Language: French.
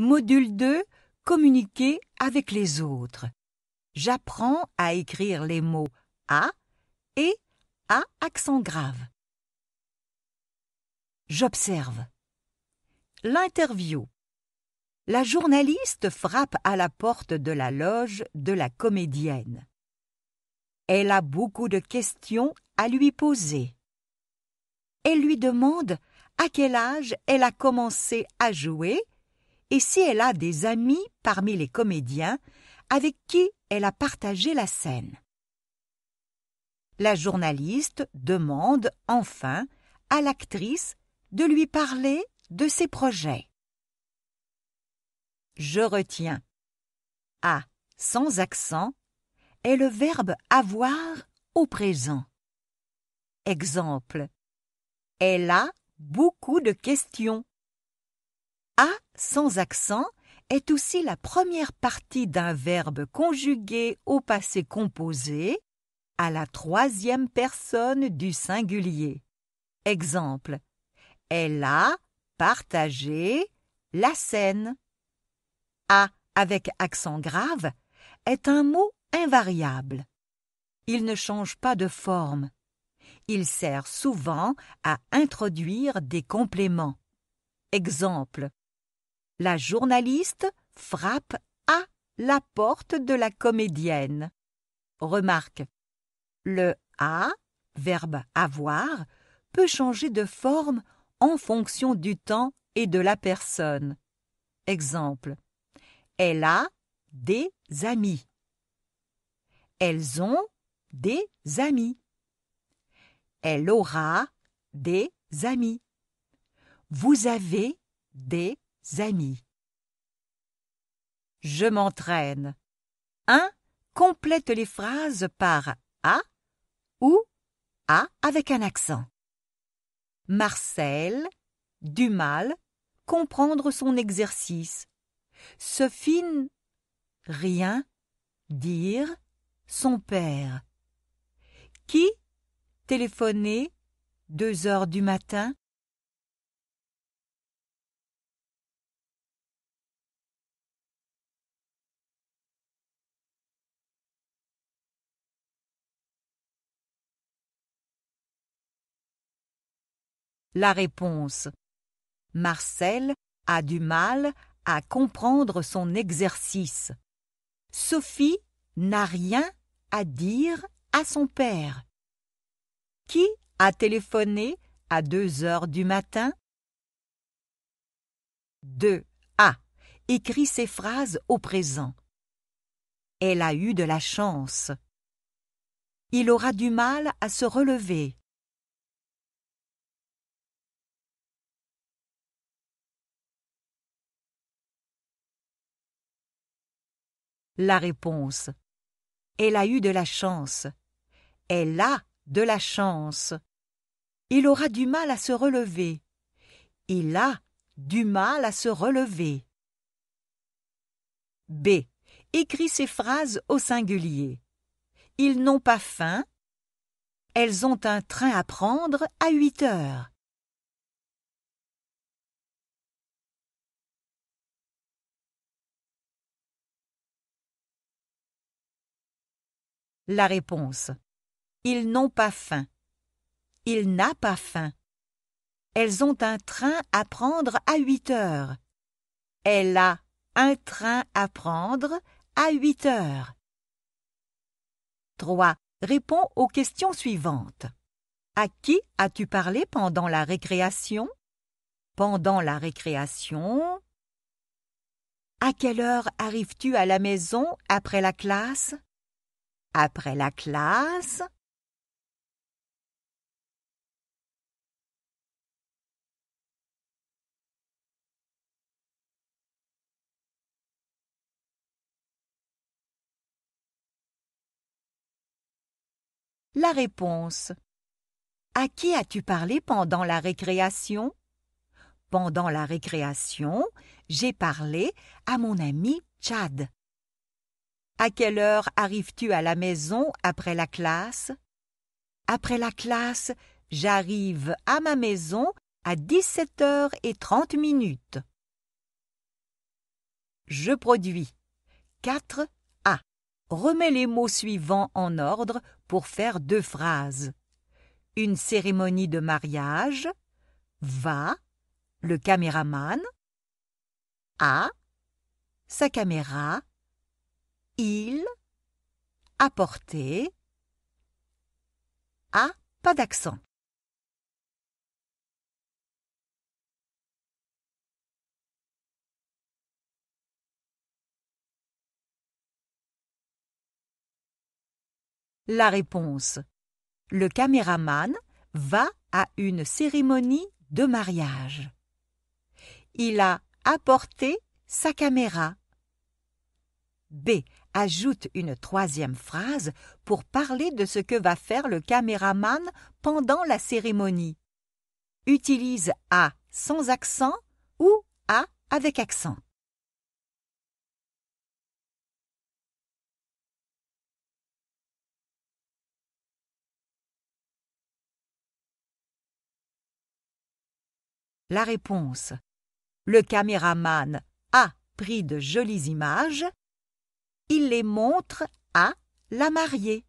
Module 2 Communiquer avec les autres. J'apprends à écrire les mots a et à accent grave. J'observe. L'interview. La journaliste frappe à la porte de la loge de la comédienne. Elle a beaucoup de questions à lui poser. Elle lui demande à quel âge elle a commencé à jouer et si elle a des amis parmi les comédiens avec qui elle a partagé la scène. La journaliste demande enfin à l'actrice de lui parler de ses projets. Je retiens. A. Sans accent est le verbe avoir au présent. Exemple. Elle a beaucoup de questions. A sans accent est aussi la première partie d'un verbe conjugué au passé composé à la troisième personne du singulier. Exemple Elle a partagé la scène. A avec accent grave est un mot invariable. Il ne change pas de forme. Il sert souvent à introduire des compléments. Exemple la journaliste frappe à la porte de la comédienne. Remarque. Le a, verbe avoir, peut changer de forme en fonction du temps et de la personne. Exemple. Elle a des amis. Elles ont des amis. Elle aura des amis. Vous avez des amis. Je m'entraîne. 1. Complète les phrases par a ou a avec un accent. Marcel, du mal, comprendre son exercice. Sophine, rien, dire, son père. Qui, téléphoner, deux heures du matin, La réponse Marcel a du mal à comprendre son exercice. Sophie n'a rien à dire à son père. Qui a téléphoné à deux heures du matin 2. A. écrit ses phrases au présent. Elle a eu de la chance. Il aura du mal à se relever. la réponse. Elle a eu de la chance. Elle a de la chance. Il aura du mal à se relever. Il a du mal à se relever. B. Écris ces phrases au singulier. Ils n'ont pas faim. Elles ont un train à prendre à huit heures. La réponse. Ils n'ont pas faim. Il n'a pas faim. Elles ont un train à prendre à huit heures. Elle a un train à prendre à huit heures. 3. Réponds aux questions suivantes. À qui as-tu parlé pendant la récréation Pendant la récréation. À quelle heure arrives-tu à la maison après la classe après la classe, La réponse. À qui as-tu parlé pendant la récréation Pendant la récréation, j'ai parlé à mon ami Chad. À quelle heure arrives-tu à la maison après la classe Après la classe, j'arrive à ma maison à 17h30 minutes. Je produis. 4 A. Remets les mots suivants en ordre pour faire deux phrases. Une cérémonie de mariage. Va. Le caméraman. A. Sa caméra il apporter a pas d'accent. La réponse. Le caméraman va à une cérémonie de mariage. Il a apporté sa caméra. B ajoute une troisième phrase pour parler de ce que va faire le caméraman pendant la cérémonie. Utilise a » sans accent ou a » avec accent. La réponse. Le caméraman a pris de jolies images il les montre à la mariée.